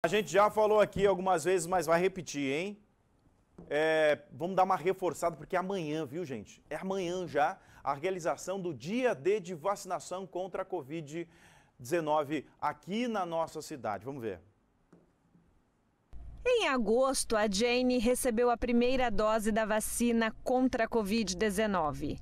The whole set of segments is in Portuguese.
A gente já falou aqui algumas vezes, mas vai repetir, hein? É, vamos dar uma reforçada, porque é amanhã, viu, gente? É amanhã já a realização do dia D de vacinação contra a Covid-19 aqui na nossa cidade. Vamos ver. Em agosto, a Jane recebeu a primeira dose da vacina contra a Covid-19.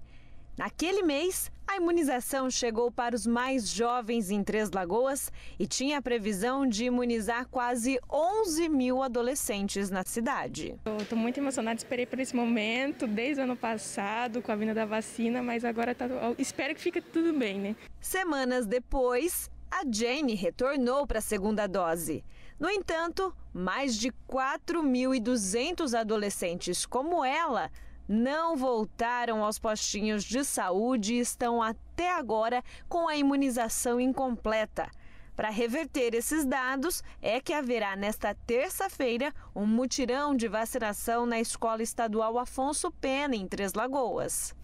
Naquele mês, a imunização chegou para os mais jovens em Três Lagoas e tinha a previsão de imunizar quase 11 mil adolescentes na cidade. Estou muito emocionada, esperei por esse momento desde o ano passado com a vinda da vacina, mas agora tá, espero que fique tudo bem, né? Semanas depois, a Jane retornou para a segunda dose. No entanto, mais de 4.200 adolescentes como ela não voltaram aos postinhos de saúde e estão até agora com a imunização incompleta. Para reverter esses dados, é que haverá nesta terça-feira um mutirão de vacinação na Escola Estadual Afonso Pena, em Três Lagoas.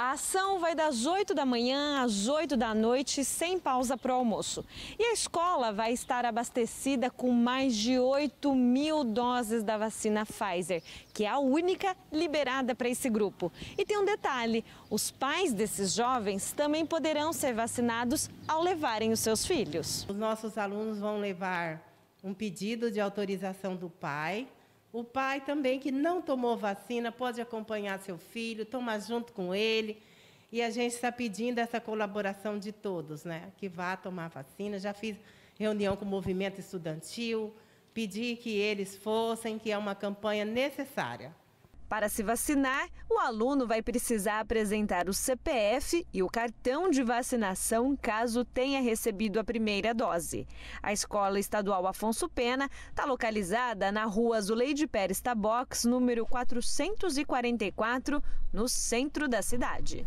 A ação vai das 8 da manhã às 8 da noite, sem pausa para o almoço. E a escola vai estar abastecida com mais de 8 mil doses da vacina Pfizer, que é a única liberada para esse grupo. E tem um detalhe: os pais desses jovens também poderão ser vacinados ao levarem os seus filhos. Os nossos alunos vão levar um pedido de autorização do pai o pai também que não tomou vacina pode acompanhar seu filho, tomar junto com ele. E a gente está pedindo essa colaboração de todos, né? Que vá tomar vacina. Já fiz reunião com o movimento estudantil, pedi que eles fossem, que é uma campanha necessária. Para se vacinar, o aluno vai precisar apresentar o CPF e o cartão de vacinação caso tenha recebido a primeira dose. A Escola Estadual Afonso Pena está localizada na rua Azuleide Pérez Tabox, número 444, no centro da cidade.